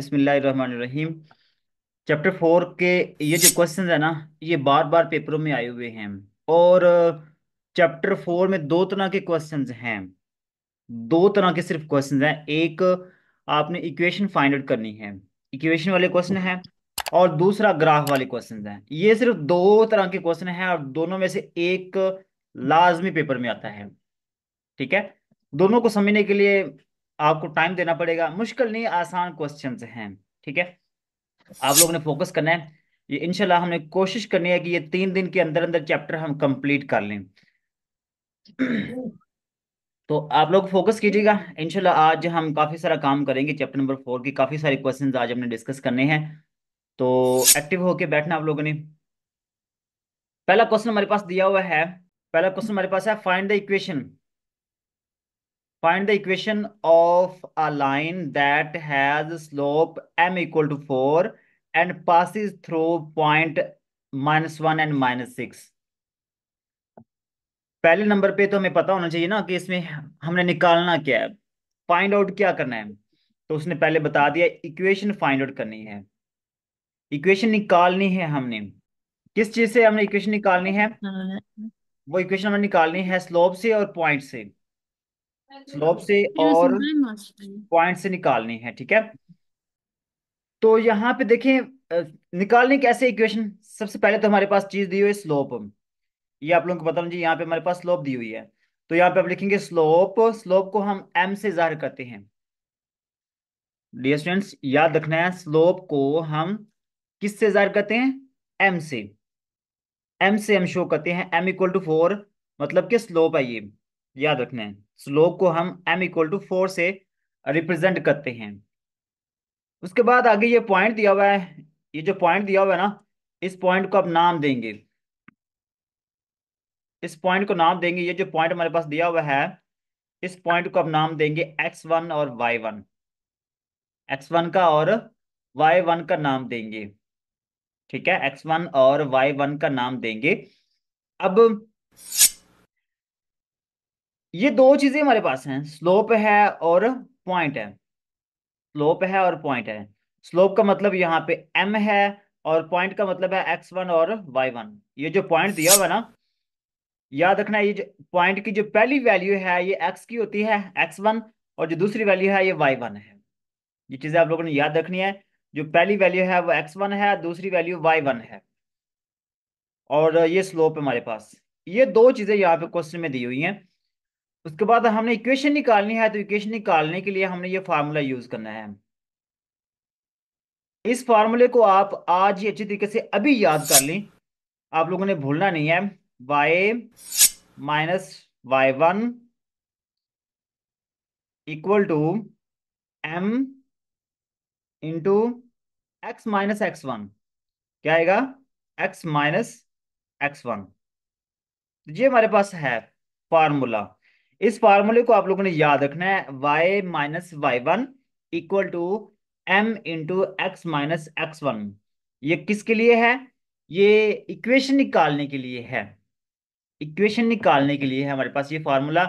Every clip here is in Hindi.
बिस्मिल्लाहिर्रहमानिर्रहीम चैप्टर फोर के ये जो क्वेश्चन है ना ये बार बार पेपरों में आए हुए हैं और चैप्टर फोर में दो तरह के क्वेश्चन हैं दो तरह के सिर्फ क्वेश्चन हैं एक आपने इक्वेशन फाइंड आउट करनी है इक्वेशन वाले क्वेश्चन हैं और दूसरा ग्राफ वाले क्वेश्चन हैं ये सिर्फ दो तरह के क्वेश्चन हैं और दोनों में से एक लाजमी पेपर में आता है ठीक है दोनों को समझने के लिए आपको टाइम देना पड़ेगा मुश्किल नहीं आसान क्वेश्चन हैं ठीक है आप लोगों ने फोकस करना है ये इनशाला हमने कोशिश करनी है कि ये तीन दिन के अंदर अंदर चैप्टर हम कंप्लीट कर लें तो आप लोग फोकस कीजिएगा इनशाला आज हम काफी सारा काम करेंगे चैप्टर नंबर फोर की काफी सारे क्वेश्चन आज हमने डिस्कस करने हैं तो एक्टिव होके बैठना आप लोगों ने पहला क्वेश्चन हमारे पास दिया हुआ है पहला क्वेश्चन हमारे पास है find the equation Find the equation of a line that has slope m equal to 4 and passes through point minus one and minus six पहले नंबर पे तो हमें पता होना चाहिए ना कि इसमें हमने निकालना क्या है फाइंड आउट क्या करना है तो उसने पहले बता दिया इक्वेशन फाइंड आउट करनी है इक्वेशन निकालनी है हमने किस चीज से हमने इक्वेशन निकालनी है हाँ। वो इक्वेशन हमने निकालनी है स्लोप से और पॉइंट से स्लोप से और पॉइंट से निकालनी है ठीक है तो यहाँ पे देखें निकालने कैसे इक्वेशन सबसे पहले तो हमारे पास चीज दी हुई है स्लोप ये आप लोगों को पता जी यहाँ पे हमारे पास स्लोप दी हुई है तो यहाँ पे आप लिखेंगे स्लोप स्लोप को हम एम से जाहिर करते हैं डियर स्टूडेंट्स याद रखना है स्लोप को हम किस से जाहिर करते हैं एम से एम से हम शो करते हैं एम इक्वल टू फोर मतलब कि स्लोप है ये याद रखना है स्लोप को हम एम इक्वल टू फोर से रिप्रेजेंट करते हैं उसके बाद आगे ये पॉइंट दिया हुआ है ये जो पॉइंट दिया हुआ है ना इस पॉइंट को आप नाम देंगे इस पॉइंट को नाम देंगे ये जो पॉइंट हमारे पास दिया हुआ है इस पॉइंट को आप नाम देंगे एक्स वन और वाई वन एक्स वन का और वाई वन का नाम देंगे ठीक है एक्स वन और वाई वन का नाम देंगे अब ये दो चीजें हमारे पास हैं स्लोप है और पॉइंट है स्लोप है और पॉइंट है स्लोप का मतलब यहाँ पे एम है और पॉइंट का मतलब है एक्स वन और वाई वन ये जो पॉइंट दिया हुआ ना याद रखना ये पॉइंट की जो पहली वैल्यू है ये एक्स की होती है एक्स वन और जो दूसरी वैल्यू है ये वाई वन है ये चीजें आप लोगों ने याद रखनी है जो पहली वैल्यू है वो एक्स वन है दूसरी वैल्यू वाई वन है और ये स्लोप है हमारे पास ये दो चीजें यहाँ पे क्वेश्चन में दी हुई है उसके बाद हमने इक्वेशन निकालनी है तो इक्वेशन निकालने के लिए हमने ये फार्मूला यूज करना है इस फार्मूले को आप आज ही अच्छी तरीके से अभी याद कर लें आप लोगों ने भूलना नहीं है y minus Y one equal to M into x minus x one क्या आएगा एक्स माइनस एक्स वन ये हमारे पास है फार्मूला इस फार्मूले को आप लोगों ने याद रखना है Y minus Y one equal to M into x minus x one ये किसके लिए है ये इक्वेशन निकालने के लिए है इक्वेशन निकालने के लिए है हमारे पास ये फार्मूला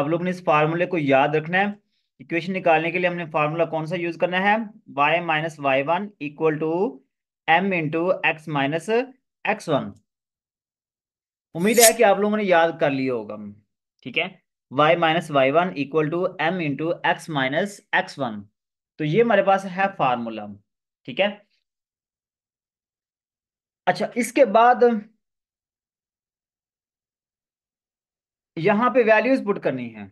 आप लोगों ने इस फार्मूले को याद रखना है इक्वेशन निकालने के लिए हमने फार्मूला कौन सा यूज करना है y minus Y one equal to M into x minus x one उम्मीद है कि आप लोगों ने याद कर लिया होगा ठीक है Y minus Y one equal to M into x minus x one तो ये हमारे पास है फार्मूला ठीक है अच्छा इसके बाद यहां पे वैल्यूज पुट करनी है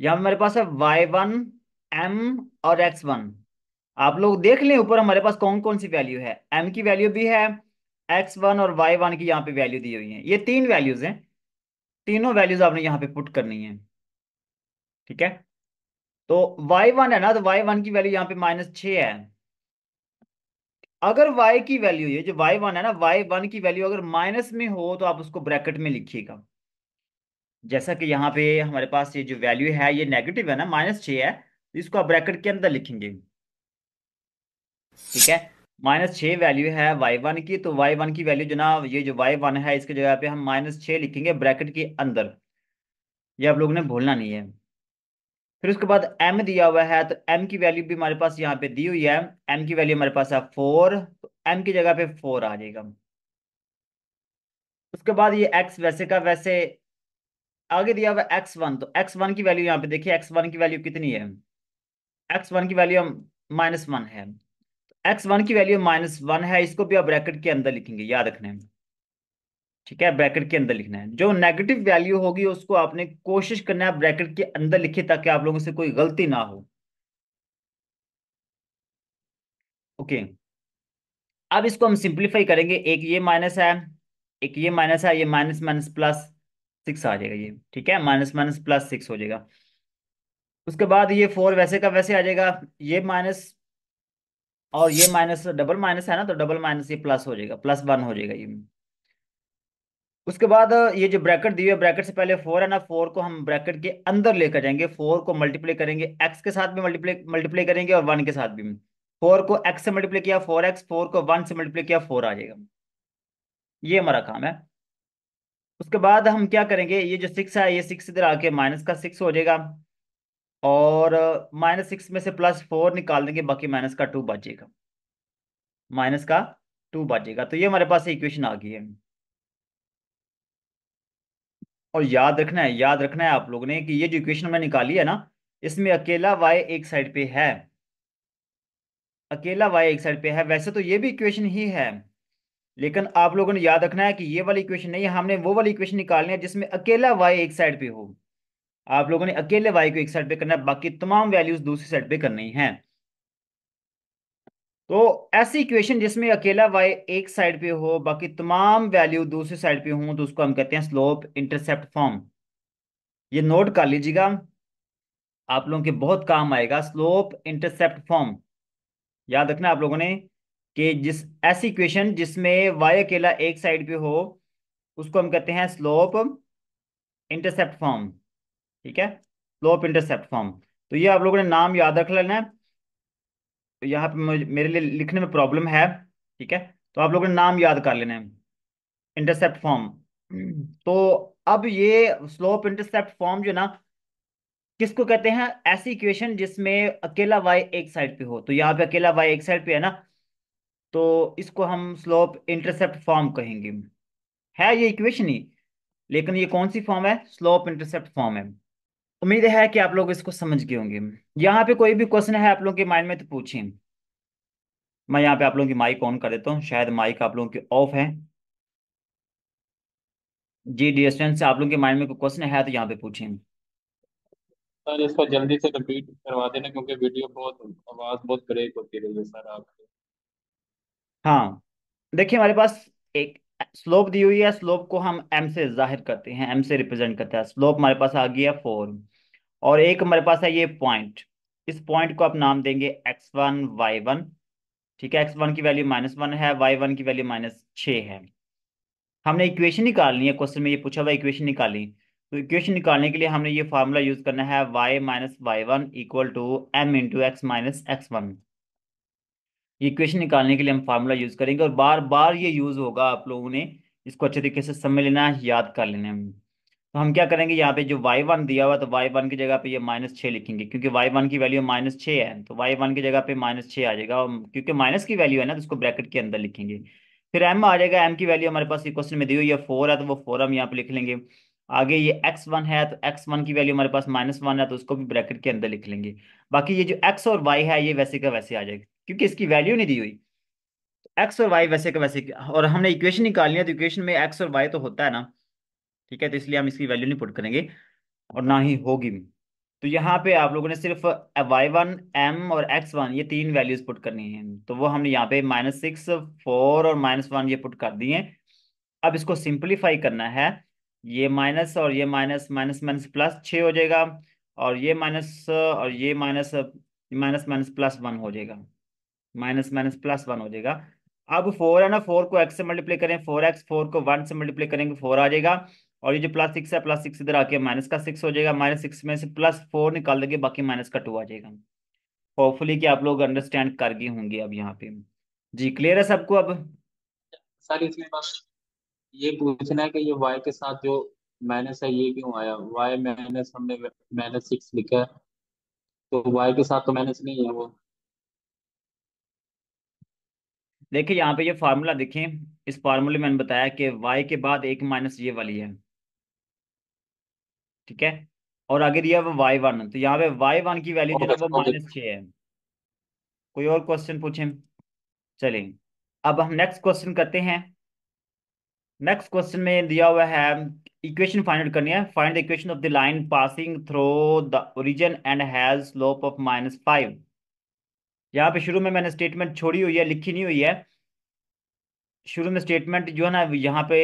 यहां हमारे पास है वाई वन एम और एक्स वन आप लोग देख लें ऊपर हमारे पास कौन कौन सी वैल्यू है एम की वैल्यू भी है एक्स वन और वाई वन की यहाँ पे वैल्यू दी हुई है ये तीन वैल्यूज हैं तीनों वैल्यूज आपने यहाँ पे पुट करनी है ठीक है तो y1 है ना तो y1 की वैल्यू यहां पे माइनस छ है अगर वाई की वैल्यू ये जो वाई वन है ना वाई वन की वैल्यू अगर माइनस में हो तो आप उसको ब्रैकेट में लिखिएगा जैसा कि यहाँ पे हमारे पास ये जो वैल्यू है ये नेगेटिव है ना माइनस छ है तो इसको आप ब्रैकेट के अंदर लिखेंगे ठीक है माइनस छः वैल्यू है वाई वन की तो वाई वन की वैल्यू ना ये जो वाई वन है इसके जगह पे हम माइनस छः लिखेंगे ब्रैकेट के अंदर ये आप लोगों ने भूलना नहीं है फिर उसके बाद एम दिया हुआ है तो एम की वैल्यू भी हमारे पास यहाँ पे दी हुई है एम की वैल्यू हमारे पास है फोर तो एम की जगह पे फोर आ जाएगा उसके बाद ये एक्स वैसे का वैसे आगे दिया हुआ एक्स वन तो एक्स वन की वैल्यू यहाँ पे देखिए एक्स वन की वैल्यू कितनी है एक्स वन की वैल्यू हम माइनस वन है एक्स वन की वैल्यू माइनस वन है इसको भी आप ब्रैकेट के अंदर लिखेंगे याद रखने में ठीक है ब्रैकेट के अंदर लिखना है जो नेगेटिव वैल्यू होगी उसको आपने कोशिश करना है ब्रैकेट के अंदर लिखे ताकि आप लोगों से कोई गलती ना हो ओके अब इसको हम सिंप्लीफाई करेंगे एक ये माइनस है एक ये माइनस है ये माइनस माइनस प्लस सिक्स आ जाएगा ये ठीक है माइनस माइनस प्लस सिक्स हो जाएगा उसके बाद ये फोर वैसे का वैसे आ जाएगा ये माइनस और ये माइनस डबल माइनस है ना तो डबल माइनस ये प्लस हो जाएगा प्लस वन हो जाएगा ये उसके बाद ये जो ब्रैकेट दी हुई है ब्रैकेट से पहले फोर है ना फोर को हम ब्रैकेट के अंदर लेकर जाएंगे फोर को मल्टीप्लाई करेंगे एक्स के साथ भी मल्टीप्लाई मल्टीप्लाई करेंगे और वन के साथ भी फोर को एक्स से मल्टीप्लाई किया फोर एक्स फोर को वन से मल्टीप्लाई किया फोर आ जाएगा ये हमारा काम है उसके बाद हम क्या करेंगे ये जो सिक्स है ये सिक्स इधर आके माइनस का सिक्स हो जाएगा और माइनस सिक्स में से प्लस फोर निकाल देंगे बाकी माइनस का टू बचेगा माइनस का टू बचेगा तो ये हमारे पास इक्वेशन आ गई है और याद रखना है याद रखना है आप लोगों ने कि ये जो इक्वेशन हमने निकाली है ना इसमें अकेला वाई एक साइड पे है अकेला वाई एक साइड पे है वैसे तो ये भी इक्वेशन ही है लेकिन आप लोगों ने याद रखना है कि ये वाली इक्वेशन नहीं है हमने वो वाली इक्वेशन निकालनी है जिसमें अकेला वाई एक साइड पे हो आप लोगों ने अकेले वाई को एक साइड पे करना है बाकी तमाम वैल्यूज दूसरी साइड पे करनी है तो ऐसी इक्वेशन जिसमें अकेला वाई एक साइड पे हो बाकी तमाम वैल्यू दूसरी साइड पे हो तो उसको हम कहते हैं स्लोप इंटरसेप्ट फॉर्म ये नोट कर लीजिएगा आप लोगों के बहुत काम आएगा स्लोप इंटरसेप्ट फॉर्म याद रखना आप लोगों ने कि जिस ऐसी इक्वेशन जिसमें वाई अकेला एक साइड पे हो उसको हम कहते हैं स्लोप इंटरसेप्ट फॉर्म ठीक है स्लोप इंटरसेप्ट फॉर्म तो ये आप लोगों ने नाम याद रख लेना है तो यहाँ पे मेरे लिए लिखने में प्रॉब्लम है ठीक है तो आप लोगों ने नाम याद कर लेना है इंटरसेप्ट फॉर्म तो अब ये स्लोप इंटरसेप्ट फॉर्म जो ना किसको कहते हैं ऐसी इक्वेशन जिसमें अकेला वाई एक साइड पे हो तो यहाँ पे अकेला वाई एक साइड पे है ना तो इसको हम स्लोप इंटरसेप्ट फॉर्म कहेंगे है ये इक्वेशन ही लेकिन ये कौन सी फॉर्म है स्लोप इंटरसेप्ट फॉर्म है उम्मीद है कि आप लोग इसको समझ गए होंगे यहाँ पे कोई भी क्वेश्चन है आप लोगों के माइंड में तो पूछें मैं यहाँ पे आप लोगों की माइक ऑन कर देता हूँ शायद माइक आप लोगों की ऑफ है जी डी स्टूडेंट से आप लोगों के माइंड में कोई क्वेश्चन है तो यहाँ पे पूछें सर इसको जल्दी से रिपीट करवा देना क्योंकि वीडियो बहुत आवाज बहुत ब्रेक होती रही है सर आपकी हाँ देखिए हमारे पास एक स्लोप दी हुई है स्लोप को हम एम से जाहिर करते हैं एम से रिप्रेजेंट करते हैं स्लोप हमारे पास आ गया फोर और एक हमारे पास है ये पॉइंट इस पॉइंट को आप नाम देंगे एक्स वन वाई वन ठीक है एक्स वन की वैल्यू माइनस वन है वाई वन की वैल्यू माइनस छ है हमने इक्वेशन निकालनी है क्वेश्चन में ये पूछा हुआ इक्वेशन निकाली तो इक्वेशन निकालने के लिए हमने ये फार्मूला यूज करना है Y minus Y one equal to M into x minus x one ये इक्वेशन निकालने के लिए हम फार्मूला यूज करेंगे और बार बार ये यूज होगा आप लोगों ने इसको अच्छे तरीके से समझ लेना है याद कर लेना है तो हम क्या करेंगे यहाँ पे जो वाई वन दिया हुआ तो वाई वन की जगह पे ये माइनस छः लिखेंगे क्योंकि वाई वन की वैल्यू माइनस छः है तो वाई वन की जगह पे माइनस छः आ जाएगा क्योंकि माइनस की वैल्यू है ना तो उसको ब्रैकेट के अंदर लिखेंगे फिर एम आ जाएगा एम की वैल्यू हमारे पास क्वेश्चन में दी हुई है फोर है तो वो फोर हम यहाँ पे लिख लेंगे आगे ये एक्स वन है तो एक्स वन की वैल्यू हमारे पास माइनस वन है तो उसको भी ब्रैकेट के अंदर लिख लेंगे बाकी ये जो एक्स और वाई है ये वैसे का वैसे आ जाएगा क्योंकि इसकी वैल्यू नहीं दी हुई एक्स और वाई वैसे का वैसे और हमने इक्वेशन निकाल लिया तो इक्वेशन में एक्स और वाई तो होता है ना ठीक है तो इसलिए हम इसकी वैल्यू नहीं पुट करेंगे और ना ही होगी तो यहाँ पे आप लोगों ने सिर्फ वाई वन एम और एक्स वन ये तीन वैल्यूज पुट करनी है तो वो हमने यहाँ पे माइनस सिक्स फोर और माइनस वन ये पुट कर दिए अब इसको सिंप्लीफाई करना है ये माइनस और ये माइनस माइनस माइनस प्लस छ हो जाएगा और ये माइनस और ये minus minus minus plus one हो जाएगा माइनस माइनस प्लस वन हो जाएगा अब फोर है ना फोर को एक्स से मल्टीप्लाई करें फोर एक्स फोर को वन से मल्टीप्लाई करेंगे फोर आ जाएगा और ये जो प्लस सिक्स है प्लस सिक्स इधर आके माइनस का सिक्स हो जाएगा माइनस सिक्स में से प्लस फोर निकाल देंगे बाकी माइनस का टू आ जाएगा होपफुली कि आप लोग अंडरस्टैंड कर गए होंगे अब यहाँ पे जी क्लियर है सबको अब सर इसमें बस ये पूछना है कि ये वाई के साथ जो माइनस है ये क्यों आया वाई माइनस हमने माइनस सिक्स लिखा है तो वाई के साथ तो माइनस नहीं है वो देखिए यहाँ पे ये फार्मूला देखें इस फार्मूले में मैंने बताया कि वाई के बाद एक माइनस ये वाली है ठीक है और अगर यह वाई वन तो यहाँ पे वाई वन की वैल्यू जो है वो माइनस छ है कोई और क्वेश्चन पूछे चलिए अब हम नेक्स्ट क्वेश्चन करते हैं नेक्स्ट क्वेश्चन में दिया हुआ है इक्वेशन फाइंड आउट करनी है find the equation of the line passing through the origin and has slope of minus five यहाँ पे शुरू में मैंने स्टेटमेंट छोड़ी हुई है लिखी नहीं हुई है शुरू में स्टेटमेंट जो है ना यहाँ पे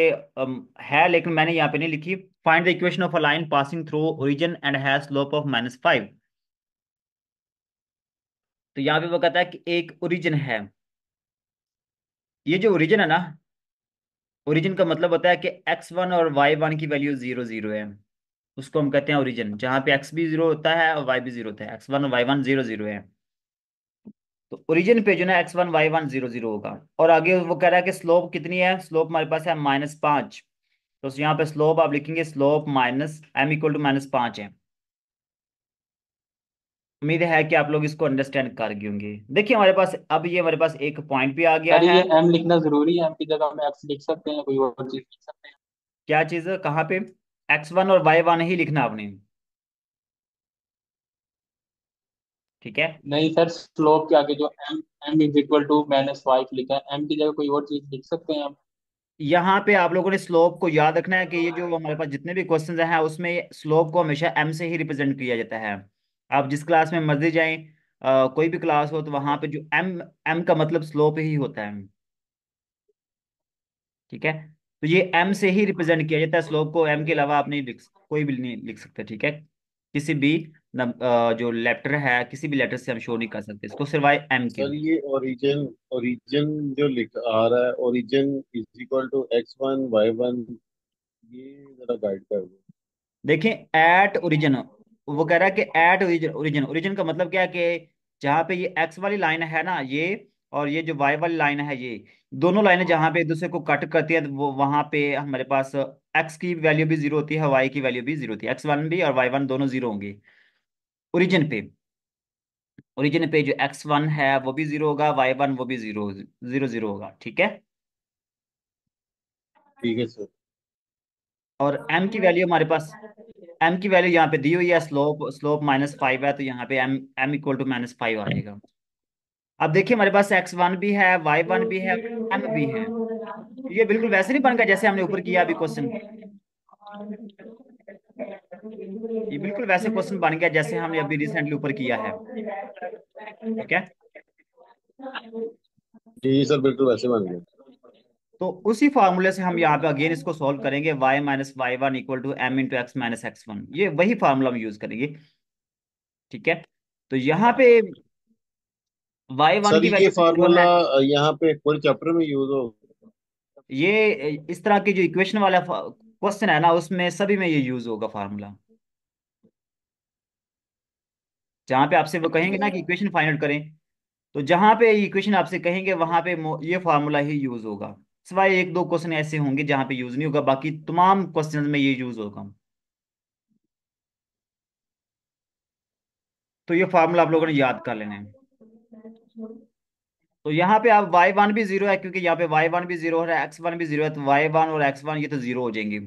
है लेकिन मैंने यहाँ पे नहीं लिखी find the equation of a line passing through origin and has slope of minus five तो यहाँ पे वो कहता है कि एक ओरिजिन है ये जो ओरिजिन है ना ओरिजिन का मतलब होता है कि एक्स वन और वाई वन की वैल्यू जीरो जीरो है उसको हम कहते हैं ओरिजिन जहाँ पे एक्स भी जीरो होता है और वाई भी जीरो होता है एक्स वन और वाई वन जीरो जीरो है तो ओरिजिन पे जो ना x one y one zero zero होगा और आगे वो कह रहा है कि स्लोप कितनी है स्लोप हमारे पास है माइनस पांच तो यहाँ पे स्लोप आप लिखेंगे slope minus m equal to minus पांच है उम्मीद है कि आप लोग इसको अंडरस्टैंड कर गए होंगे देखिए हमारे पास अब ये हमारे पास एक पॉइंट भी आ गया है एम लिखना जरूरी है की जगह एक्स लिख सकते हैं कोई और चीज लिख सकते हैं क्या चीज कहाँ पे एक्स वन और वाई वन ही लिखना आपने ठीक है नहीं सर स्लोप के आगे जो m m is equal to minus five लिखा है m की जगह कोई और चीज लिख सकते हैं आप यहाँ पे आप लोगों ने स्लोप को याद रखना है कि ये जो हमारे पास जितने भी क्वेश्चन हैं उसमें स्लोप को हमेशा m से ही रिप्रेजेंट किया जाता है आप जिस क्लास में मर्जी जाएं आ, कोई भी क्लास हो तो वहां पे जो m m का मतलब स्लोप ही होता है ठीक है तो ये m से ही रिप्रेजेंट किया जाता है स्लोप को m के अलावा आप नहीं लिख कोई भी नहीं लिख सकते ठीक है किसी भी जो लेटर है किसी भी लेटर से हम शो नहीं कर सकते इसको सिवाय एम के सर ये ओरिजिन ओरिजिन जो लिख आ रहा है origin is equal to x one y one ये जरा गाइड कर दो देखें एट ओरिजिन वो कह रहा है कि एट ओरिजिन ओरिजिन ओरिजिन का मतलब क्या है कि जहाँ पे ये एक्स वाली लाइन है ना ये और ये जो वाई वाली लाइन है ये दोनों लाइनें हाँ। जहां पे एक दूसरे को कट करती है तो वो वहां पे हमारे पास एक्स की वैल्यू भी जीरो होती है वाई की वैल्यू भी जीरो होती है एक्स वन भी और वाई वन दोनों जीरो होंगे ओरिजिन पे ओरिजिन पे जो एक्स वन है वो भी जीरो होगा वाई वन वो भी जीरो जीरो जीरो होगा ठीक है ठीक है सर और एम की वैल्यू हमारे पास एम की वैल्यू यहाँ पे दी हुई है स्लोप स्लोप माइनस फाइव है तो यहाँ पे m m equal to minus five आ जाएगा अब देखिए हमारे पास एक्स वन भी है वाई वन भी है एम भी है ये बिल्कुल वैसे नहीं बन गया जैसे हमने ऊपर किया अभी क्वेश्चन ये बिल्कुल वैसे क्वेश्चन बन गया जैसे हमने अभी रिसेंटली ऊपर किया है ठीक है जी सर बिल्कुल वैसे बन गया तो उसी फार्मूले से हम यहाँ पे अगेन इसको सॉल्व करेंगे y minus Y one equal to M into x minus x one ये वही फार्मूला हम यूज करेंगे ठीक है तो यहाँ पे वाई वन की ये फॉर्मूला यहाँ पे कोई चैप्टर में यूज हो ये इस तरह के जो इक्वेशन वाला क्वेश्चन है ना उसमें सभी में ये यूज होगा फार्मूला जहां पे आपसे वो कहेंगे ना कि इक्वेशन फाइंड आउट करें तो जहां पे इक्वेशन आपसे कहेंगे वहां पे ये फार्मूला ही यूज होगा सिवाय एक दो क्वेश्चन ऐसे होंगे जहां पे यूज नहीं होगा बाकी तमाम क्वेश्चन में ये यूज होगा तो ये फार्मूला आप लोगों ने याद कर लेना है तो यहाँ पे आप वाई वन भी जीरो है क्योंकि यहाँ पे वाई वन भी जीरो है एक्स वन भी जीरो है तो वाई वन और एक्स वन ये तो जीरो हो जाएंगे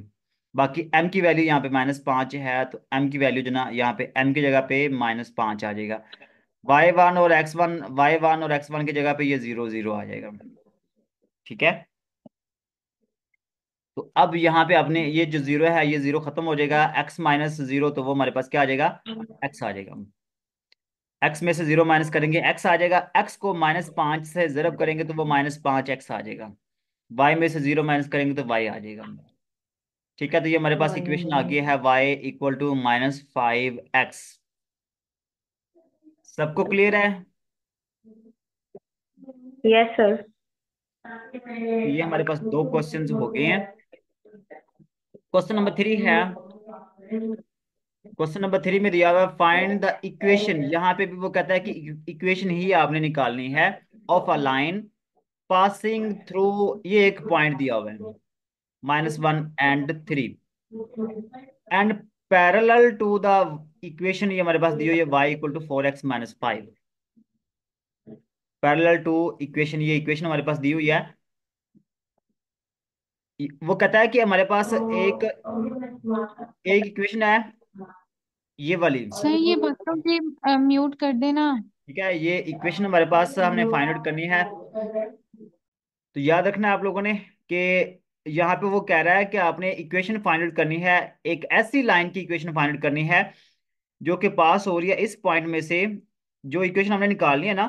बाकी एम की वैल्यू यहाँ पे माइनस पांच है तो एम की वैल्यू जो ना यहाँ पे एम की जगह पे माइनस पांच आ जाएगा वाई वन और एक्स वन वाई वन और एक्स वन की जगह पे ये जीरो जीरो आ जाएगा ठीक है तो अब यहाँ पे अपने ये जो जीरो है ये जीरो खत्म हो जाएगा एक्स माइनस जीरो तो वो हमारे पास क्या आ जाएगा एक्स आ जाएगा एक्स में से जीरो माइनस करेंगे एक्स आ जाएगा एक्स को माइनस पांच से जरब करेंगे तो वो माइनस पांच एक्स आ जाएगा वाई में से जीरो माइनस करेंगे तो वाई आ जाएगा ठीक है तो ये हमारे पास इक्वेशन आ गई है y equal to minus five x सबको क्लियर है यस सर तो ये हमारे पास दो क्वेश्चन हो गए हैं क्वेश्चन नंबर थ्री है क्वेश्चन नंबर थ्री में दिया हुआ फाइंड द इक्वेशन यहाँ पे भी वो कहता है कि इक्वेशन ही आपने निकालनी है of a line passing through ये एक पॉइंट दिया हुआ है minus one and three and parallel to the equation ये हमारे पास दी हुई है y equal to four x minus five parallel to equation ये इक्वेशन हमारे पास दी हुई है वो कहता है कि हमारे पास एक एक इक्वेशन है ये वाली सर अच्छा, ये बच्चों की म्यूट कर देना ठीक है ये इक्वेशन हमारे पास हमने फाइंड आउट करनी है तो याद रखना है आप लोगों ने कि यहाँ पे वो कह रहा है कि आपने इक्वेशन फाइंड आउट करनी है एक ऐसी लाइन की इक्वेशन फाइंड आउट करनी है जो कि पास हो रही है इस पॉइंट में से जो इक्वेशन हमने निकालनी है ना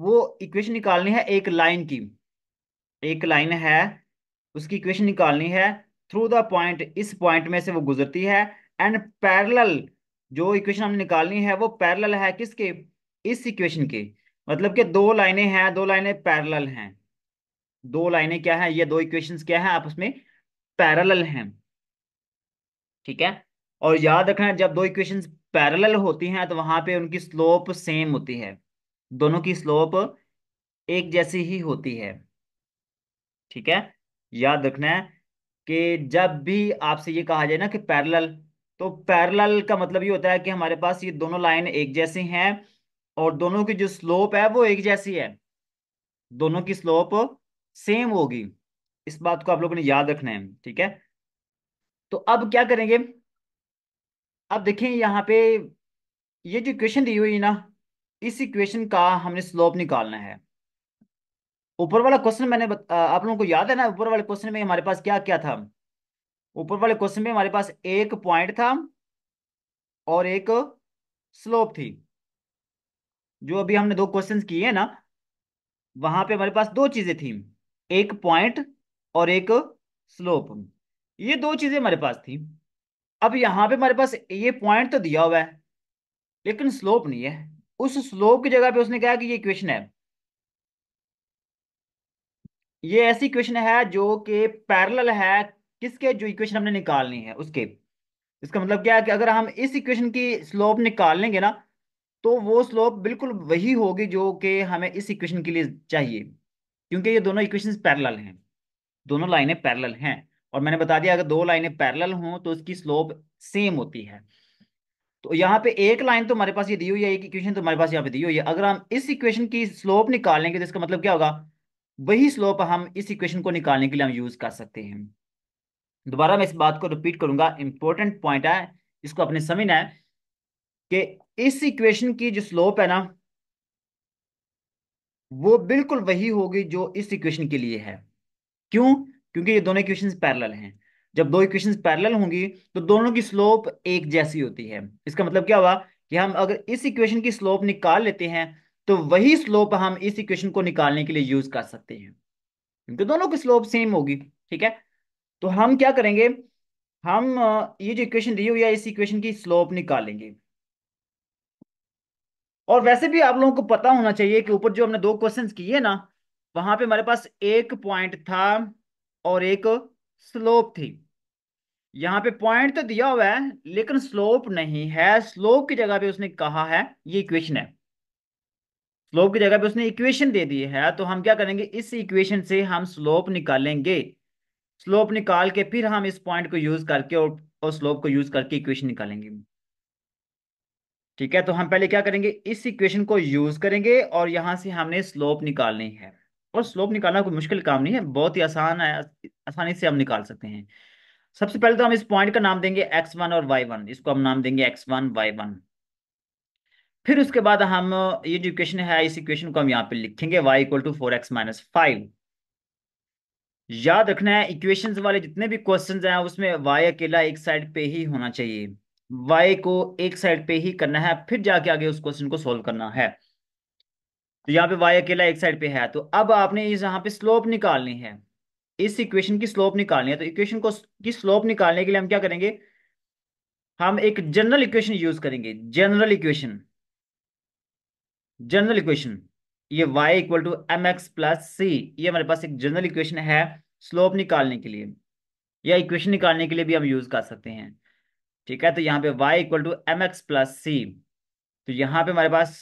वो इक्वेशन निकालनी है एक लाइन की एक लाइन है उसकी इक्वेशन निकालनी है थ्रू द पॉइंट इस पॉइंट में से वो गुजरती है एंड पैरेलल जो इक्वेशन हमने निकालनी है वो पैरेलल है किसके इस इक्वेशन के मतलब कि दो लाइनें हैं दो लाइनें पैरेलल हैं दो लाइनें क्या है ये दो इक्वेशंस क्या है आपस में पैरेलल हैं ठीक है और याद रखना जब दो इक्वेशंस पैरेलल होती हैं तो वहां पे उनकी स्लोप सेम होती है दोनों की स्लोप एक जैसी ही होती है ठीक है याद रखना है कि जब भी आपसे ये कहा जाए ना कि पैरेलल तो पैरेलल का मतलब ये होता है कि हमारे पास ये दोनों लाइन एक जैसी हैं और दोनों की जो स्लोप है वो एक जैसी है दोनों की स्लोप सेम होगी इस बात को आप लोगों ने याद रखना है ठीक है तो अब क्या करेंगे अब देखें यहाँ पे ये जो इक्वेशन दी हुई है ना इस इक्वेशन का हमने स्लोप निकालना है ऊपर वाला क्वेश्चन मैंने बत, आप लोगों को याद है ना ऊपर वाले क्वेश्चन में हमारे पास क्या क्या था ऊपर वाले क्वेश्चन में हमारे पास एक पॉइंट था और एक स्लोप थी जो अभी हमने दो क्वेश्चन किए हैं ना वहां पे हमारे पास दो चीजें थी एक पॉइंट और एक स्लोप ये दो चीजें हमारे पास थी अब यहां पे हमारे पास ये पॉइंट तो दिया हुआ है लेकिन स्लोप नहीं है उस स्लोप की जगह पे उसने कहा कि ये क्वेश्चन है ये ऐसी क्वेश्चन है जो कि पैरेलल है किसके जो इक्वेशन हमने निकालनी है उसके इसका मतलब क्या है कि अगर हम इस इक्वेशन की स्लोप निकाल लेंगे ना तो वो स्लोप बिल्कुल वही होगी जो कि हमें इस इक्वेशन के लिए चाहिए क्योंकि ये दोनों इक्वेशन पैरल हैं दोनों लाइनें पैरल हैं और मैंने बता दिया अगर दो लाइनें पैरल हों तो उसकी स्लोप सेम होती है तो यहाँ पे एक लाइन तो हमारे पास ये दी हुई है एक इक्वेशन तो हमारे पास यहाँ पे दी हुई है अगर हम इस इक्वेशन की स्लोप निकालेंगे तो इसका मतलब क्या होगा वही स्लोप हम इस इक्वेशन को निकालने के लिए हम यूज कर सकते हैं दोबारा मैं इस बात को रिपीट करूंगा इंपॉर्टेंट पॉइंट है इसको अपने समझना है कि इस इक्वेशन की जो स्लोप है ना वो बिल्कुल वही होगी जो इस इक्वेशन के लिए है क्यों क्योंकि ये दोनों इक्वेशन पैरल हैं जब दो इक्वेशन पैरल होंगी तो दोनों की स्लोप एक जैसी होती है इसका मतलब क्या हुआ कि हम अगर इस इक्वेशन की स्लोप निकाल लेते हैं तो वही स्लोप हम इस इक्वेशन को निकालने के लिए यूज कर सकते हैं क्योंकि दोनों की स्लोप सेम होगी ठीक है तो हम क्या करेंगे हम ये जो इक्वेशन दी हुई है इस इक्वेशन की स्लोप निकालेंगे और वैसे भी आप लोगों को पता होना चाहिए कि ऊपर जो हमने दो क्वेश्चंस किए ना वहां पे हमारे पास एक पॉइंट था और एक स्लोप थी यहां पे पॉइंट तो दिया हुआ है लेकिन स्लोप नहीं है स्लोप की जगह पे उसने कहा है ये इक्वेशन है स्लोप की जगह पे उसने इक्वेशन दे दी है तो हम क्या करेंगे इस इक्वेशन से हम स्लोप निकालेंगे स्लोप निकाल के फिर हम इस पॉइंट को यूज करके और, और स्लोप को यूज करके इक्वेशन निकालेंगे ठीक है तो हम पहले क्या करेंगे इस इक्वेशन को यूज करेंगे और यहां से हमने स्लोप निकालनी है और स्लोप निकालना कोई मुश्किल काम नहीं है बहुत ही आसान है आसानी से हम निकाल सकते हैं सबसे पहले तो हम इस पॉइंट का नाम देंगे एक्स वन और वाई वन इसको हम नाम देंगे एक्स वन वाई वन फिर उसके बाद हम ये जो इक्वेशन है इस इक्वेशन को हम यहाँ पे लिखेंगे y equal to four x minus five याद रखना है इक्वेशंस वाले जितने भी क्वेश्चंस हैं उसमें वाई अकेला एक साइड पे ही होना चाहिए वाई को एक साइड पे ही करना है फिर जाके आगे उस क्वेश्चन को सॉल्व करना है तो यहाँ पे वाई अकेला एक साइड पे है तो अब आपने इस यहाँ पे स्लोप निकालनी है इस इक्वेशन की स्लोप निकालनी है तो इक्वेशन को की स्लोप निकालने के लिए हम क्या करेंगे हम एक जनरल इक्वेशन यूज करेंगे जनरल इक्वेशन जनरल इक्वेशन ये y equal to m x plus c ये हमारे पास एक जनरल इक्वेशन है स्लोप निकालने के लिए या इक्वेशन निकालने के लिए भी हम यूज कर सकते हैं ठीक है तो यहाँ पे y equal to m x plus c तो यहाँ पे हमारे पास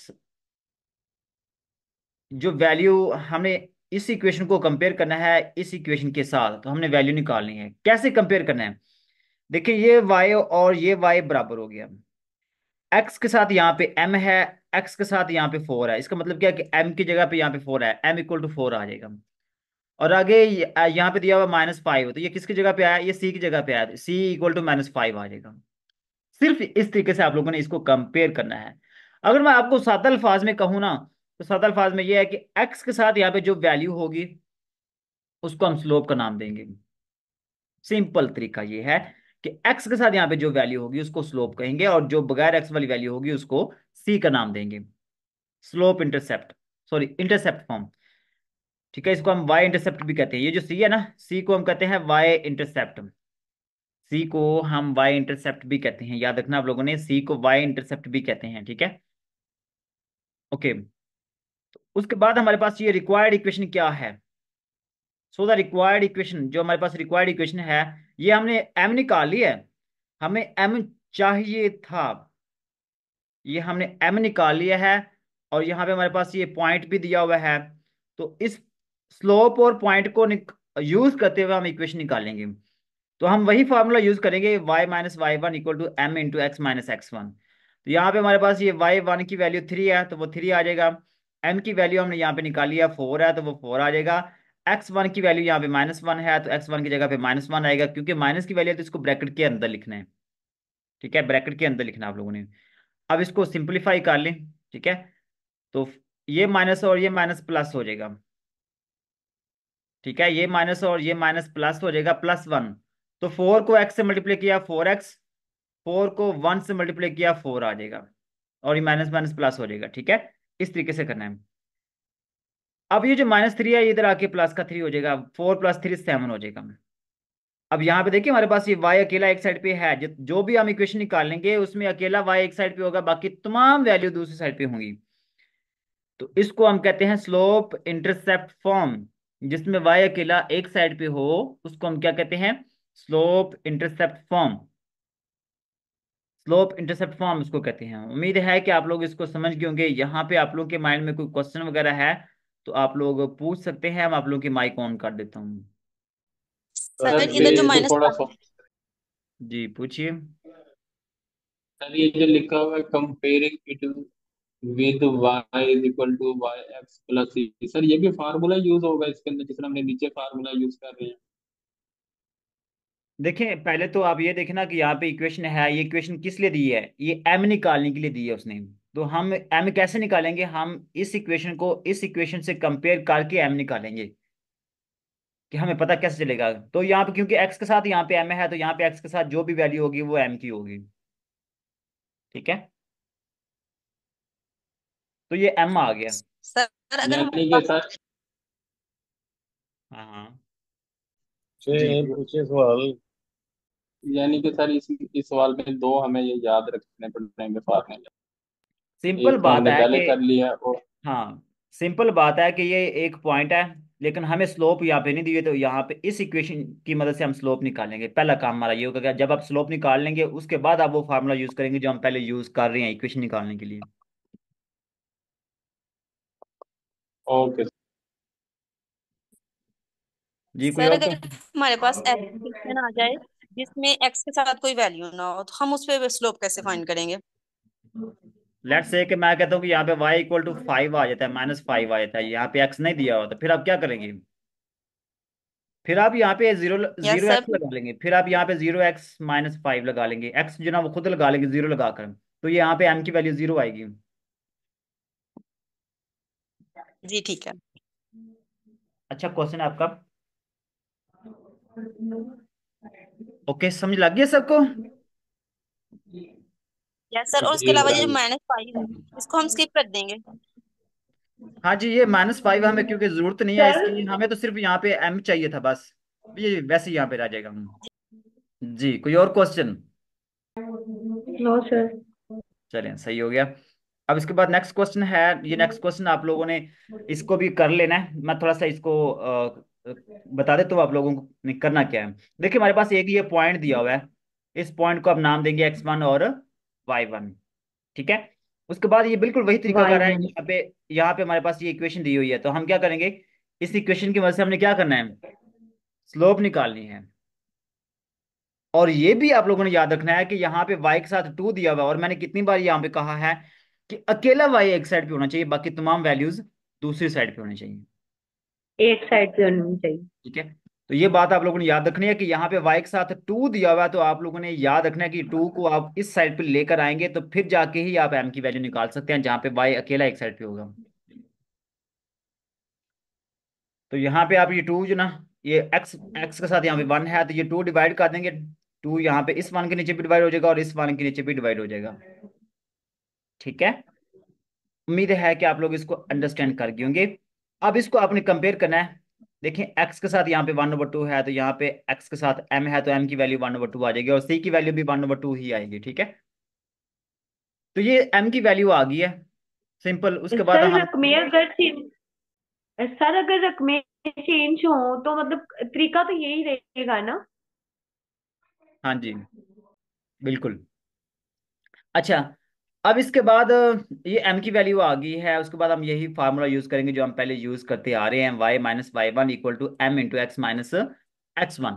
जो वैल्यू हमने इस इक्वेशन को कंपेयर करना है इस इक्वेशन के साथ तो हमने वैल्यू निकालनी है कैसे कंपेयर करना है देखिए ये y और ये y बराबर हो गया x के साथ यहाँ पे m है एक्स के साथ यहाँ पे फोर है इसका मतलब क्या है कि एम की जगह पे यहाँ पे फोर है एम इक्वल टू फोर आ जाएगा और आगे यहाँ पे दिया हुआ माइनस फाइव तो ये किसकी जगह पे आया ये सी की जगह पे आया c equal to minus five आ जाएगा सिर्फ इस तरीके से आप लोगों ने इसको कंपेयर करना है अगर मैं आपको सात अल्फाज में कहूँ ना तो सात अल्फाज में ये है कि एक्स के साथ यहाँ पे जो वैल्यू होगी उसको हम स्लोप का नाम देंगे सिंपल तरीका ये है कि एक्स के साथ यहाँ पे जो वैल्यू होगी उसको स्लोप कहेंगे और जो बगैर एक्स वाली वैल्यू होगी उसको सी का नाम देंगे slope intercept sorry intercept form ठीक है इसको हम वाई इंटरसेप्ट भी कहते हैं ये जो सी है ना सी को हम कहते हैं वाई इंटरसेप्ट सी को हम वाई इंटरसेप्ट भी कहते हैं याद रखना आप लोगों ने सी को वाई इंटरसेप्ट भी कहते हैं ठीक है ओके okay. तो उसके बाद हमारे पास ये रिक्वायर्ड इक्वेशन क्या है सो द रिक्वायर्ड इक्वेशन जो हमारे पास रिक्वायर्ड इक्वेशन है ये हमने एम निकाल ली है हमें एम चाहिए था ये हमने एम निकाल लिया है और यहाँ पे हमारे पास ये पॉइंट भी दिया हुआ है तो इस स्लोप और पॉइंट को यूज करते हुए हम इक्वेशन निकालेंगे तो हम वही फार्मूला यूज करेंगे y minus Y one equal to M into x minus x one तो यहाँ पे हमारे पास ये वन की वैल्यू थ्री है तो वो थ्री आ जाएगा m की वैल्यू हमने यहाँ पे निकाली है फोर है तो वो फोर आ जाएगा एक्स वन की वैल्यू यहाँ पे माइनस वन है तो एक्स वन की जगह पे माइनस वन आएगा क्योंकि माइनस की वैल्यू है तो इसको ब्रैकेट के अंदर लिखना है ठीक है ब्रैकेट के अंदर लिखना आप लोगों ने अब इसको सिंप्लीफाई कर लें ठीक है तो ये माइनस और ये माइनस प्लस हो जाएगा ठीक है ये माइनस और ये माइनस प्लस हो जाएगा प्लस वन तो फोर को एक्स से मल्टीप्लाई किया फोर एक्स फोर को वन से मल्टीप्लाई किया फोर आ जाएगा और ये माइनस माइनस प्लस हो जाएगा ठीक है इस तरीके से करना है अब ये जो माइनस थ्री है इधर आके प्लस का थ्री हो जाएगा फोर प्लस थ्री सेवन हो जाएगा अब यहाँ पे देखिए हमारे पास ये वाई अकेला एक साइड पे है जो भी हम इक्वेशन निकालेंगे उसमें अकेला वाई एक साइड पे होगा बाकी तमाम वैल्यू दूसरी साइड पे होंगी तो इसको हम कहते हैं स्लोप इंटरसेप्ट फॉर्म जिसमें वाई अकेला एक साइड पे हो उसको हम क्या कहते हैं slope intercept form slope intercept form इसको कहते हैं उम्मीद है कि आप लोग इसको समझ गए होंगे यहाँ पे आप लोग के माइंड में कोई क्वेश्चन वगैरह है तो आप लोग पूछ सकते हैं हम आप लोगों की माइक ऑन कर देता हूँ जी पूछिए सर ये जो लिखा हुआ है comparing with y equal to y x plus e। Sir ये भी फार्मूला यूज होगा इसके अंदर हमने नीचे फार्मूला यूज कर रहे हैं देखें पहले तो आप ये देखना कि यहाँ पे इक्वेशन है ये इक्वेशन किस लिए दी है ये m निकालने के लिए दी है उसने तो हम एम कैसे निकालेंगे हम इस इक्वेशन को इस इक्वेशन से कंपेयर करके एम निकालेंगे कि हमें पता कैसे चलेगा तो यहाँ पे क्योंकि एक्स के साथ यहाँ पे एम है तो यहाँ पे एक्स के साथ जो भी वैल्यू होगी वो एम की होगी ठीक है तो ये एम आ गया सर अगर हम हाँ, हाँ। पूछे सवाल यानी कि सर इस इस सवाल में दो हमें ये याद रखने पड़ेंगे फार्मूले सिंपल बात है कि कर लिया हाँ सिंपल बात है कि ये एक पॉइंट है लेकिन हमें स्लोप यहाँ पे नहीं दिए तो यहाँ पे इस इक्वेशन की मदद से हम स्लोप निकालेंगे पहला काम हमारा ये होगा जब आप स्लोप निकाल लेंगे उसके बाद आप वो फार्मूला यूज करेंगे जो हम पहले यूज कर रहे हैं इक्वेशन निकालने के लिए ओके okay. जी कोई हमारे पास एक्सप्रेशन आ जाए जिसमें एक्स के साथ कोई वैल्यू ना हो तो हम उस पे स्लोप कैसे फाइंड करेंगे लेट से कि मैं कहता हूँ कि यहाँ पे वाई इक्वल टू फाइव आ जाता है माइनस फाइव आ जाता है यहाँ पे एक्स नहीं दिया होता तो फिर आप क्या करेंगे फिर आप यहाँ पे जीरो जीरो एक्स लगा लेंगे फिर आप यहाँ पे जीरो एक्स माइनस फाइव लगा लेंगे एक्स जो ना वो खुद लगा लेंगे जीरो लगाकर तो ये यहाँ पे एम की वैल्यू जीरो आएगी जी ठीक है अच्छा क्वेश्चन है आपका ओके समझ लग गया सबको यस सर और उसके अलावा ये माइनस फाइव है इसको हम स्किप कर देंगे हाँ जी ये माइनस फाइव हमें क्योंकि जरूरत नहीं है इसकी हमें तो सिर्फ यहाँ पे एम चाहिए था बस ये वैसे यहाँ पे आ जाएगा हम जी कोई और क्वेश्चन नो सर चलें सही हो गया अब इसके बाद नेक्स्ट क्वेश्चन है ये नेक्स्ट क्वेश्चन आप लोगों ने इसको भी कर लेना है मैं थोड़ा सा इसको आ, बता देता तो हूँ आप लोगों को करना क्या है देखिए हमारे पास एक ये पॉइंट दिया हुआ है इस पॉइंट को आप नाम देंगे एक्स वन और वाई वन ठीक है उसके बाद ये बिल्कुल वही तरीका कर रहा है यहाँ पे यहाँ पे हमारे पास ये इक्वेशन दी हुई है तो हम क्या करेंगे इस इक्वेशन की मदद से हमने क्या करना है स्लोप निकालनी है और ये भी आप लोगों ने याद रखना है कि यहाँ पे वाई के साथ टू दिया हुआ है और मैंने कितनी बार यहाँ पे कहा है कि अकेला वाई एक साइड पे होना चाहिए बाकी तमाम वैल्यूज दूसरी साइड पे होनी चाहिए एक साइड पे होनी चाहिए ठीक है तो ये बात आप लोगों ने याद रखनी है कि यहाँ पे y के साथ टू दिया हुआ है तो आप लोगों ने याद रखना है कि टू को आप इस साइड पे लेकर आएंगे तो फिर जाके ही आप एम की वैल्यू निकाल सकते हैं जहां पे y अकेला एक साइड पे होगा तो यहाँ पे आप ये टू जो ना ये x x के साथ यहाँ पे वन है तो ये टू डिवाइड कर देंगे टू यहाँ पे इस वन के नीचे भी डिवाइड हो जाएगा और इस वन के नीचे भी डिवाइड हो जाएगा ठीक है उम्मीद है कि आप लोग इसको अंडरस्टैंड कर गए होंगे अब इसको आपने कंपेयर करना है देखें एक्स के साथ यहाँ पे वन ओवर टू है तो यहाँ पे एक्स के साथ एम है तो एम की वैल्यू वन ओवर टू आ जाएगी और सी की वैल्यू भी वन ओवर टू ही आएगी ठीक है तो ये एम की वैल्यू आ गई है सिंपल उसके बाद हम सर अगर रकमें चेंज हो तो मतलब तरीका तो यही रहेगा ना हाँ जी बिल्कुल अच्छा अब इसके बाद ये m की वैल्यू आ गई है उसके बाद हम यही फार्मूला यूज करेंगे जो हम पहले यूज करते आ रहे हैं y minus Y one equal to M into x minus x one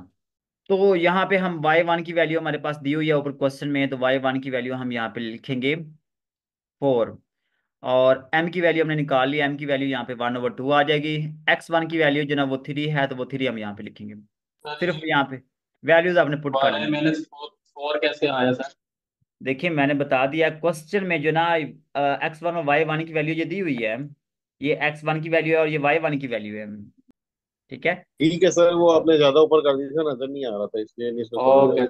तो यहाँ पे हम वाई वन की वैल्यू हमारे पास दी हुई है ऊपर क्वेश्चन में तो वाई वन की वैल्यू हम यहाँ पे लिखेंगे फोर और m की वैल्यू हमने निकाल ली m की वैल्यू यहाँ पे वन ओवर टू आ जाएगी एक्स वन की वैल्यू जो ना वो थ्री है तो वो थ्री हम यहाँ पे लिखेंगे सिर्फ यहाँ पे वैल्यूज आपने पुट कर लिया कैसे आया सर देखिए मैंने बता दिया क्वेश्चन में जो ना एक्स वन और वाई वन की वैल्यू जो दी हुई है ये एक्स वन की वैल्यू है और ये वाई वन की वैल्यू है ठीक है ठीक है सर वो आपने ज्यादा ऊपर कर दिया था नजर नहीं आ रहा था इसलिए ओके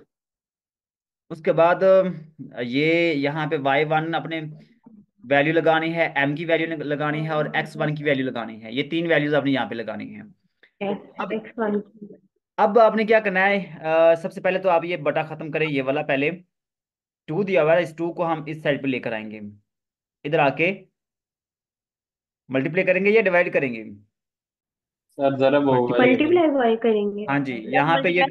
उसके बाद ये यहाँ पे वाई वन अपने वैल्यू लगानी है एम की वैल्यू लगानी है और एक्स वन की वैल्यू लगानी है ये तीन वैल्यूज आपने यहाँ पे लगानी है अब एक्स वन अब आपने क्या करना है आ, सबसे पहले तो आप ये बटा खत्म करें ये वाला पहले टू दिया हुआ है इस टू को हम इस साइड पे लेकर आएंगे इधर आके मल्टीप्लाई करेंगे या डिवाइड करेंगे हाँ जी यहाँ पे ये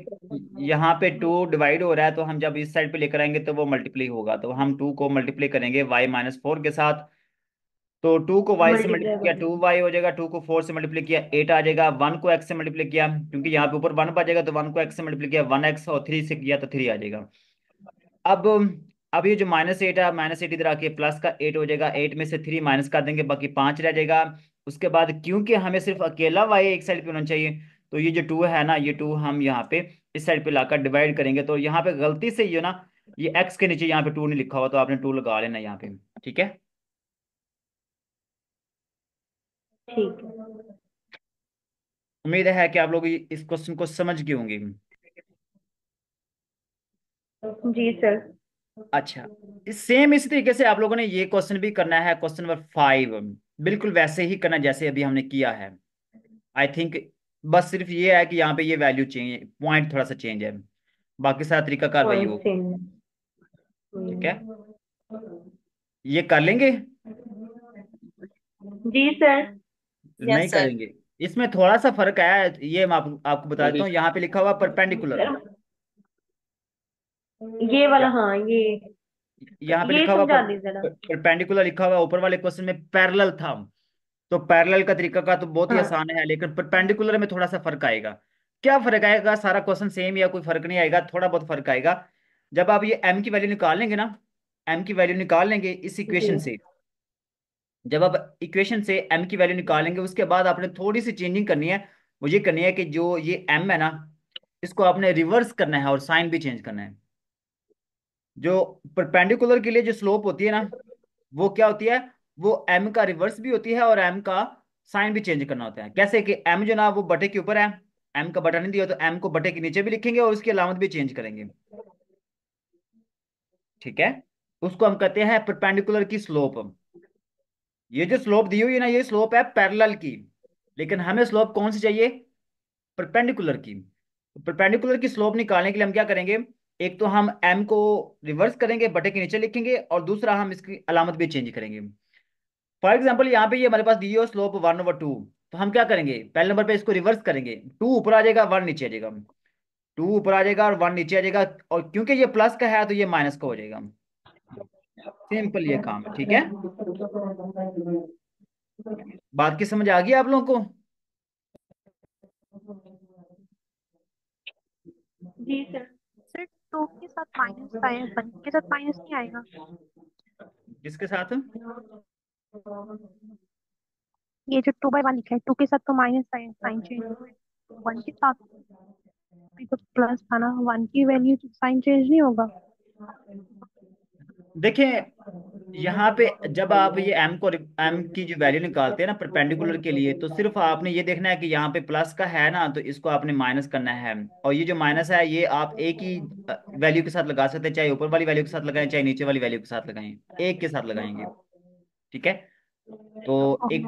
यहाँ पे टू डिवाइड हो रहा है तो हम जब इस साइड पे लेकर आएंगे तो वो मल्टीप्लाई होगा तो हम टू को मल्टीप्लाई करेंगे वाई माइनस फोर के साथ तो टू को वाई से मल्टीप्लाई किया टू वाई हो जाएगा टू को फोर से मल्टीप्लाई किया एट आ जाएगा वन को एक्स से मल्टीप्लाई किया क्योंकि यहाँ पे ऊपर वन बजेगा तो वन को एक्स से मल्टीप्लाई किया वन एक्स और थ्री से किया तो थ्री आ जाएगा अब अब ये जो माइनस एट है माइनस एट इधर आके प्लस का एट हो जाएगा एट में से थ्री माइनस कर देंगे बाकी पांच रह जाएगा उसके बाद क्योंकि हमें सिर्फ अकेला वाई एक साइड पे होना चाहिए तो ये जो टू है ना ये टू हम यहाँ पे इस साइड पे लाकर डिवाइड करेंगे तो यहाँ पे गलती से ये ना ये एक्स के नीचे यहाँ पे टू नहीं लिखा हुआ तो आपने टू लगा लेना यहाँ पे ठीक है ठीक उम्मीद है कि आप लोग इस क्वेश्चन को समझ गए होंगे जी सर अच्छा सेम इसी तरीके से आप लोगों ने ये क्वेश्चन भी करना है क्वेश्चन नंबर फाइव बिल्कुल वैसे ही करना जैसे अभी हमने किया है आई थिंक बस सिर्फ ये है कि यहाँ पे ये वैल्यू चेंज पॉइंट थोड़ा सा चेंज है बाकी सारा तरीका कर रही हो ठीक है ये कर लेंगे जी सर नहीं yes, करेंगे इसमें थोड़ा सा फर्क आया ये मैं आप, आपको बता देता हूँ यहाँ पे लिखा हुआ परपेंडिकुलर ये वाला हाँ ये यहाँ पे ये लिखा हुआ समझा दी जरा परपेंडिकुलर लिखा हुआ ऊपर वाले क्वेश्चन में पैरेलल था तो पैरेलल का तरीका का तो बहुत ही हाँ आसान है लेकिन परपेंडिकुलर में थोड़ा सा फर्क आएगा क्या फर्क आएगा सारा क्वेश्चन सेम या कोई फर्क नहीं आएगा थोड़ा बहुत फर्क आएगा जब आप ये एम की वैल्यू निकाल लेंगे ना एम की वैल्यू निकाल लेंगे इस इक्वेशन से जब आप इक्वेशन से एम की वैल्यू निकालेंगे उसके बाद आपने थोड़ी सी चेंजिंग करनी है वो ये करनी है कि जो ये एम है ना इसको आपने रिवर्स करना है और साइन भी चेंज करना है जो परपेंडिकुलर के लिए जो स्लोप होती है ना वो क्या होती है वो एम का रिवर्स भी होती है और एम का साइन भी चेंज करना होता है कैसे कि एम जो ना वो बटे के ऊपर है एम का बटा नहीं दिया तो एम को बटे के नीचे भी लिखेंगे और उसकी अलामत भी चेंज करेंगे ठीक है उसको हम कहते हैं परपेंडिकुलर की स्लोप ये जो स्लोप दी हुई है ना ये स्लोप है पैरेलल की लेकिन हमें स्लोप कौन सी चाहिए परपेंडिकुलर की परपेंडिकुलर की स्लोप निकालने के लिए हम क्या करेंगे एक तो हम एम को रिवर्स करेंगे बटे के नीचे लिखेंगे और दूसरा हम इसकी अलामत भी चेंज करेंगे फॉर एग्जाम्पल यहाँ पे हमारे पास दी स्लोप वन ओवर टू तो हम क्या करेंगे पहले नंबर पे इसको रिवर्स करेंगे टू ऊपर आ जाएगा वन नीचे आ जाएगा टू ऊपर आ जाएगा और वन नीचे आ जाएगा और क्योंकि ये प्लस का है तो ये माइनस का हो जाएगा सिंपल ये काम ठीक है बात की समझ आ गई आप लोगों को जी सर तो के साथ माइनस आया वन के साथ माइनस नहीं आएगा किसके साथ ये जो टू बाई वन लिखा है टू के साथ तो minus sign sign change one के साथ तो प्लस था ना वन की वैल्यू साइन चेंज नहीं होगा देखें यहाँ पे जब आप ये m को m की जो वैल्यू निकालते हैं ना परपेंडिकुलर के लिए तो सिर्फ आपने ये देखना है कि यहाँ पे प्लस का है ना तो इसको आपने माइनस करना है और ये जो माइनस है ये आप एक ही वैल्यू के साथ लगा सकते हैं चाहे ऊपर वाली वैल्यू के साथ लगाएं चाहे नीचे वाली वैल्यू के साथ लगाएं एक के साथ लगाएंगे ठीक है तो एक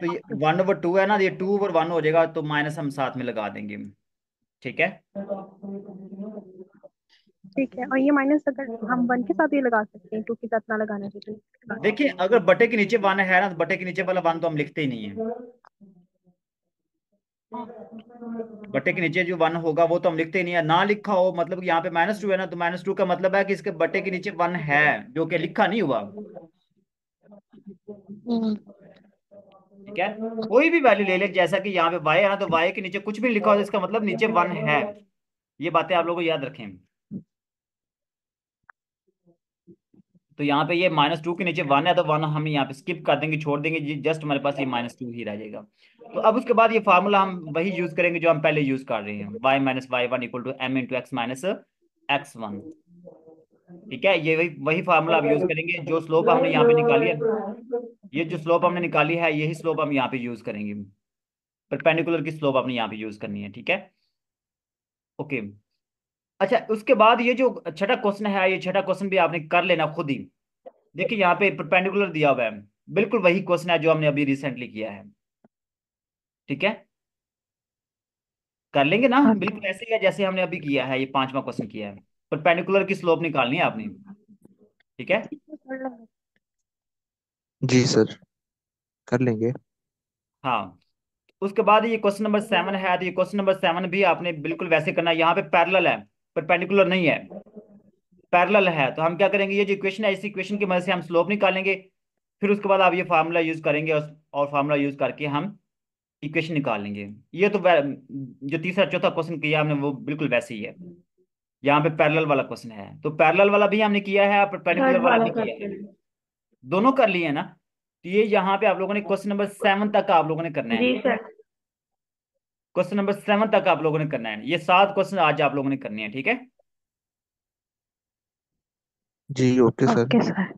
तो ये वन ओवर टू है ना ये टू ओवर वन हो जाएगा तो माइनस हम साथ में लगा देंगे ठीक है ठीक है और ये माइनस अगर हम वन के साथ ये लगा सकते हैं टू के साथ ना लगाना चाहिए देखिए अगर बटे के नीचे वन है ना तो बटे के नीचे वाला वन तो हम लिखते ही नहीं है बटे के नीचे जो वन होगा वो तो हम लिखते ही नहीं है ना लिखा हो मतलब यहाँ पे माइनस टू है ना तो माइनस टू का मतलब है कि इसके बटे के नीचे वन है जो कि लिखा नहीं हुआ ठीक है कोई भी वैल्यू ले ले जैसा कि यहाँ पे वाई है ना तो वाई के नीचे कुछ भी लिखा हो तो इसका मतलब नीचे वन है ये बातें आप लोगों को याद रखें तो यहाँ पे ये माइनस टू के नीचे वन है तो वन हम यहाँ पे स्किप कर देंगे छोड़ देंगे जस्ट हमारे पास ये माइनस टू ही रह जाएगा तो अब उसके बाद ये फार्मूला हम वही यूज करेंगे जो हम पहले यूज कर रहे हैं y minus Y one equal to M into x minus x one ठीक है ये वही वही फार्मूला आप यूज करेंगे जो स्लोप हमने यहाँ पे निकाली है ये जो स्लोप हमने निकाली है यही स्लोप हम यहाँ पे यूज करेंगे परपेंडिकुलर की स्लोप आपने यहाँ पे यूज करनी है ठीक है ओके okay. अच्छा उसके बाद ये जो छठा क्वेश्चन है ये छठा क्वेश्चन भी आपने कर लेना खुद ही देखिए यहाँ पे परपेंडिकुलर दिया हुआ है बिल्कुल वही क्वेश्चन है जो हमने अभी रिसेंटली किया है ठीक है कर लेंगे ना हाँ। बिल्कुल ऐसे ही है जैसे हमने अभी किया है ये पांचवा क्वेश्चन किया है परपेंडिकुलर की स्लोप निकालनी है आपने ठीक है जी सर कर लेंगे हाँ उसके बाद ये क्वेश्चन नंबर सेवन है तो ये क्वेश्चन नंबर सेवन भी आपने बिल्कुल वैसे करना है यहाँ पे पैरल है परपेंडिकुलर नहीं है पैरेलल है तो हम क्या करेंगे ये जो इक्वेशन है इस इक्वेशन की मदद से हम स्लोप निकालेंगे फिर उसके बाद आप ये फार्मूला यूज करेंगे और फार्मूला यूज करके हम इक्वेशन निकाल लेंगे ये तो जो तीसरा चौथा क्वेश्चन किया हमने वो बिल्कुल वैसे ही है यहाँ पे पैरेलल वाला क्वेश्चन है तो पैरेलल वाला भी हमने किया है परपेंडिकुलर वाला भी किया है दोनों कर लिए ना तो ये यहाँ पे आप लोगों ने क्वेश्चन नंबर सेवन तक आप लोगों ने करना है क्वेश्चन नंबर सेवन तक आप लोगों ने करना है ये सात क्वेश्चन आज आप लोगों ने करने हैं ठीक है जी ओके सर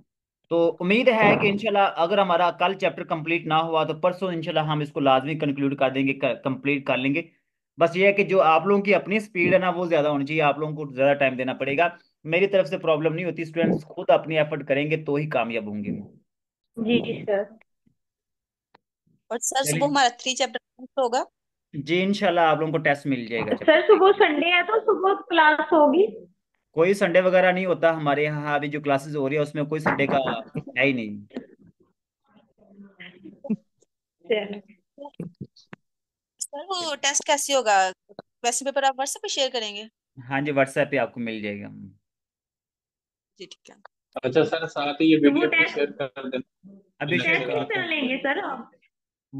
तो उम्मीद है कि इंशाल्लाह अगर हमारा कल चैप्टर कंप्लीट ना हुआ तो परसों इंशाल्लाह हम इसको लाजमी कंक्लूड कर देंगे कंप्लीट कर लेंगे बस ये है कि जो आप लोगों की अपनी स्पीड है ना वो ज़्यादा होनी चाहिए आप लोगों को ज़्यादा टाइम देना पड़ेगा मेरी तरफ से प्रॉब्लम नहीं होती स्टूडेंट्स खुद अपनी एफर्ट करेंगे तो ही कामयाब होंगे जी जी सर और सर सुबह हमारा थ्री चैप्टर होगा जी इंशाल्लाह आप लोगों को टेस्ट मिल जाएगा सर सुबह संडे है तो सुबह क्लास होगी कोई संडे वगैरह नहीं होता हमारे यहाँ अभी जो क्लासेस हो रही है उसमें कोई संडे का है ही नहीं सर वो टेस्ट कैसे होगा वैसे पेपर आप व्हाट्सएप पे शेयर करेंगे हाँ जी व्हाट्सएप पे आपको मिल जाएगा जी ठीक है अच्छा सर साथ ही ये वीडियो तो शेयर कर देना अभी शेयर कर लेंगे सर आप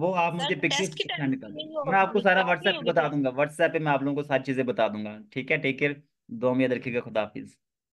वो आप मुझे पिक्चर्स दिखाने निकाल मैं आपको सारा व्हाट्सएप बता दूंगा व्हाट्सएप पे मैं आप लोगों को सारी चीजें बता दूंगा ठीक है टेक केयर दो में रखिएगा खुदा हाफिज़